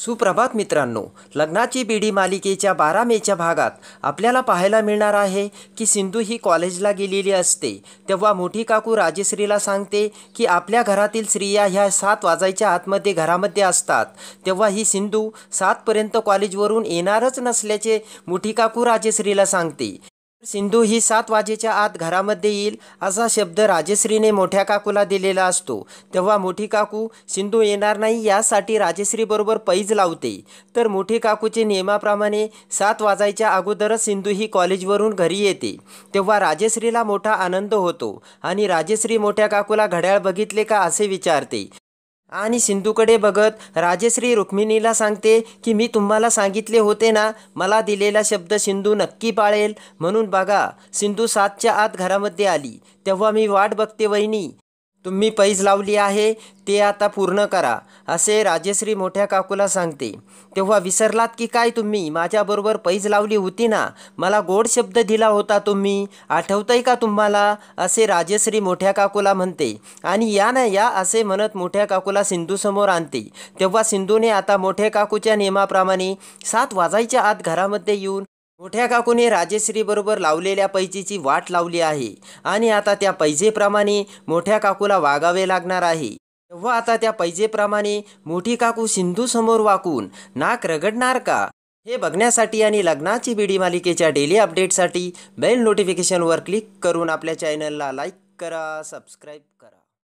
सुप्रभात मित्रांनो लग्नाची बीडी मालिकेच्या बारा मेच्या भागात आपल्याला पाहायला मिळणार आहे की सिंधू ही कॉलेजला गेलेली असते तेव्हा मोठी काकू राजेश्रीला सांगते की आपल्या घरातील स्त्रिया ह्या सात वाजायच्या आतमध्ये घरामध्ये असतात तेव्हा ही सिंधू सातपर्यंत कॉलेजवरून येणारच नसल्याचे मोठी काकू राजेश्रीला सांगते सिंधू ही सात वाजेच्या आत घरामध्ये येईल असा शब्द राजश्रीने मोठ्या काकूला दिलेला असतो तेव्हा मोठी काकू सिंधू येणार नाही यासाठी राजश्रीबरोबर पैज लावते तर मोठी काकूचे नियमाप्रमाणे सात वाजायच्या अगोदरच सिंधू ही कॉलेजवरून घरी येते तेव्हा राजश्रीला मोठा आनंद होतो आणि राजश्री मोठ्या काकूला घड्याळ बघितले का असे विचारते आणि सिंधूकडे बघत राजेश्री रुक्मिणीला सांगते की मी तुम्हाला सांगितले होते ना मला दिलेला शब्द सिंधू नक्की पाळेल म्हणून बघा सिंधू सातच्या आत घरामध्ये आली तेव्हा मी वाट बघते वहिनी तुम्ही पैज लावली आहे ते आता पूर्ण करा असे राजेश्री मोठ्या काकूला सांगते तेव्हा विसरलात की काय तुम्ही माझ्याबरोबर पैज लावली होती ना मला गोड शब्द दिला होता तुम्ही आठवतंय का तुम्हाला असे राजेश्री मोठ्या काकूला म्हणते आणि या ना या असे म्हणत मोठ्या काकूला सिंधूसमोर आणते तेव्हा सिंधूने आता मोठ्या काकूच्या नियमाप्रमाणे सात वाजायच्या आत घरामध्ये येऊन मोठ्या काकूने राजेश्रीबरोबर लावलेल्या पैजेची वाट लावली आहे आणि आता त्या पैजेप्रमाणे मोठ्या काकूला वागावे लागणार आहे तेव्हा आता त्या पैजेप्रमाणे मोठी काकू समोर वाकून नाक रगडणार का हे बघण्यासाठी आणि लग्नाची बीडी मालिकेच्या डेली अपडेटसाठी बेल नोटिफिकेशनवर क्लिक करून आपल्या चॅनलला लाईक करा सबस्क्राईब करा